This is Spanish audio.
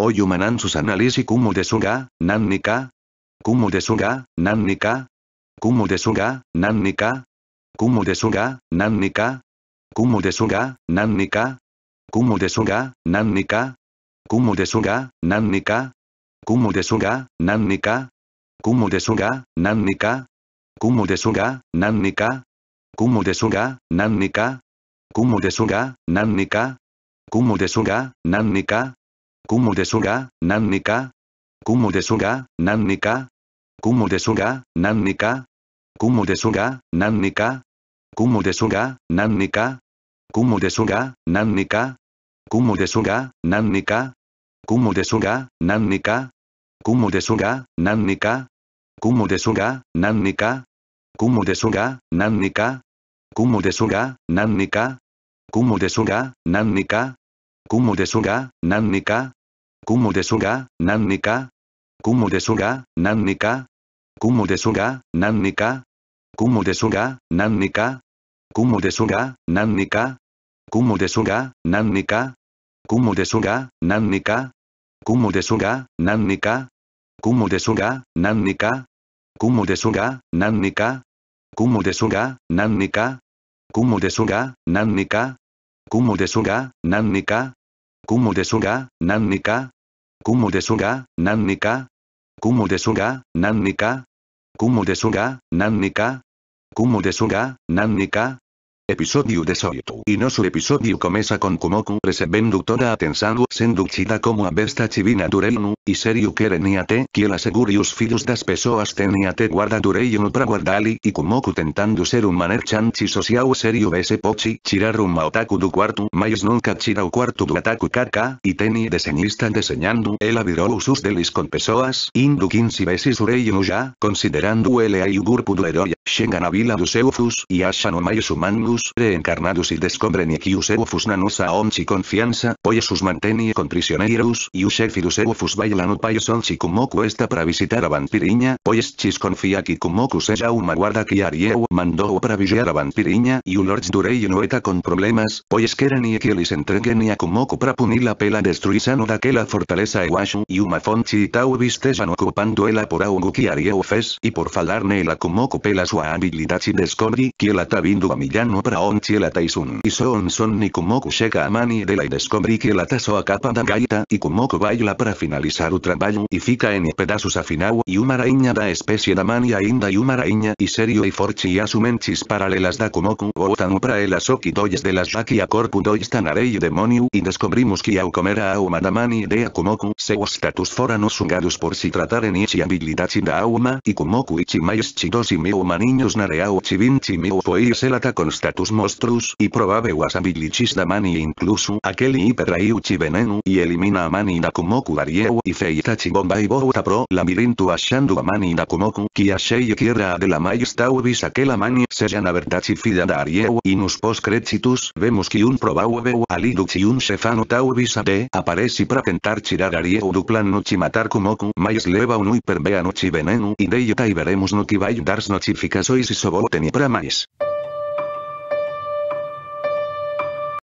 Oyumanan sus análisis kumu de suga, nan nika. de suga, nan nika. de suga, nan nika. de suga, nan nika. de suga, nan nika. de suga, nan nika. de suga, nan nika. de suga, nan nika. de suga, nan nika. de suga, nan de suga, nan de suga, de suga, Kumu Suga, nannika. Kumu desuga, nannika. Kumu desuga, nannika. Kumu desuga, nannika. Kumu desuga, nannika. de Suga, nannika. Kumu desuga, nannika. Kumu desuga, nannika. Kumu desuga, nannika. Kumu desuga, nannika. de Suga, nannika. Kumu desuga, nannika. Kumu nannika. Kumu de suga, nannika. Kumu de suga, nannika. Kumu de suga, nannika. Kumu de suga, nannika. Kumu de suga, nannika. Kumu de suga, nannika. Kumu de suga, nannika. Kumu de suga, nannika. Kumu de suga, nannika. Kumu de suga, nannika. Kumu de suga, nannika. Kumu de suga, nannika. Kumu de suga, nannika. de suga, nannika. Kumu de Suga, Nannika. Kumu de Suga, Nannika. Kumu de Suga, Nannika. Kumu de Suga, Nannika. Kumu de Suga, Nannika. Episodio de Soitu y no su episodio comienza con Kumoku recebendo toda atención chida como a besta chivina dureyunu y serio te que asegure segurius filhos das pessoas teniate guarda dureyunu pra guardali y Kumoku tentando ser un maner chanchi sociau serio bese pochi chirarum otaku du cuarto mais nunca o cuarto du ataku kaka y teni diseñista diseñando el Usus delis con pessoas indu quince veces ureyenu ya considerando el ayugurpu du eroya, vila du seufus y ashanomai sumanu Deus reencarnados y descombreniequius eufus nanus a onchi confianza, sus mantenie con prisioneros y usefirus eufus bailanu paios onchi Kumoku esta para visitar a vampiriña, que Kumoku se ejauma guarda que arieu mandó para vigiar a vampiriña y ulords no nueta con problemas, oiesqueran y equielis entreguen y a Kumoku para punir la pela que daquela fortaleza Ewashu, y uma fonchi tau vistesan ocupando ela por auguki arieu fes y por falarne la kumoku pela sua habilidad si descobri que la tabindu a millano Praonchi la Taisun y son Son ni llega a Amani de la y descubrí que la taso a capa da gaita y Kumoku baila para finalizar el trabajo y fica en pedazos afinau y una da especie da mani ainda y una y serio y forchi y chis paralelas da Kumoku, o tan para el asoki doyes de las daki a corpu doyes tanare y demonio y descubrimos que au comer a auma da mani de a Kumoku se status no ungados por si tratar en ichi habilidad da auma y Kumoku maes chidos y miuma niños nareao chivin chimiu y se ta consta tus monstruos y probabewas wasabilichis da mani incluso aquel hiperaiuchi venenu y elimina a mani da kumoku y feitachi bomba y bouta pro labirintu ashandu a mani da kumoku ki ashei quiera de la mai staubis aquel mani verdad avertachi fida darieu y nos pos crecitus vemos que un probabeu aliduchi un sefano a de para tentar chirar du duplan nochi matar kumoku mais leva un hiperbeanuchi venenu y yota y veremos no que dars notificações y sobo e pra mais.